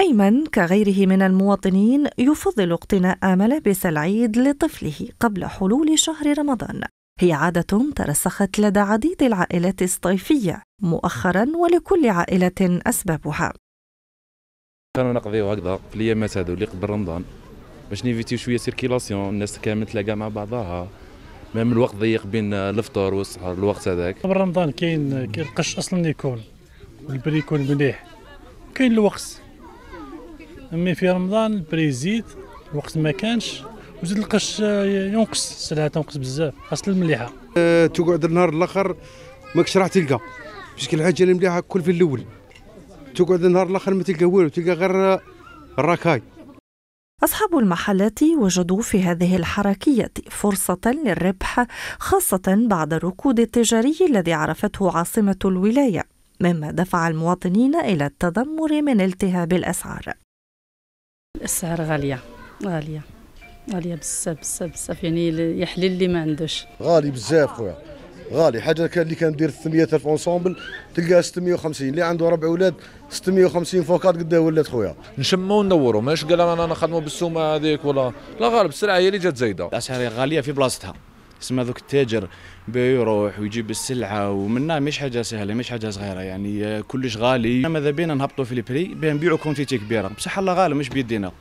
أيمن كغيره من المواطنين يفضل اقتناء ملابس العيد لطفله قبل حلول شهر رمضان هي عادة ترسخت لدى عديد العائلات الصيفية مؤخرا ولكل عائلة أسبابها كانوا نقضيو هكذا في الأيامات هذو اللي قبل رمضان باش نيفيتيو شوية سيركيلاسيون الناس كامل تلاقى مع بعضها ميم الوقت ضيق بين الفطور والسحر الوقت هذاك قبل رمضان كاين القش أصلا يكون والبري يكون مليح كاين الوقت مي في رمضان البريزيت الوقت ما كانش وزيد القش آه، ينقص السلعه تنقص بزاف خاصه المليحه أه تقعد النهار الاخر ماكش راح تلقى بشكل الحاجه المليحه كل في الاول تقعد النهار الاخر ما تلقى والو تلقى غير الركاي آه، أصحاب المحلات وجدوا في هذه الحركية فرصة للربح خاصة بعد الركود التجاري الذي عرفته عاصمة الولاية مما دفع المواطنين إلى التذمر من التهاب الأسعار الاسعار غاليه غاليه غاليه بزاف بزاف بزاف يعني يحلل اللي ما عندوش غالي بزاف خويا غالي حاجه كان اللي كندير 600000 اونسومبل تلقاها 650 اللي عنده ربع اولاد 650 فوكات قد ولات خويا نشموا وندوروا ماش قال انا نخدموا بالسومه هذيك ولا لا غالب السلعه هي اللي جات زايده الاسعار غاليه في بلاصتها اسم ذوك التاجر بيروح ويجيب السلعه ومنها مش حاجه سهله مش حاجه صغيره يعني آه، كلش غالي ماذا بينا نهبطوا في البري بين نبيعوا كونتيتي كبيره بصح الله غالي مش بيدينا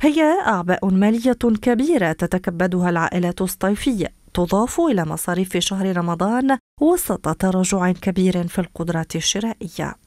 هي اعباء ماليه كبيره تتكبدها العائلات الصيفيه تضاف الى مصاريف شهر رمضان وسط تراجع كبير في القدرات الشرائيه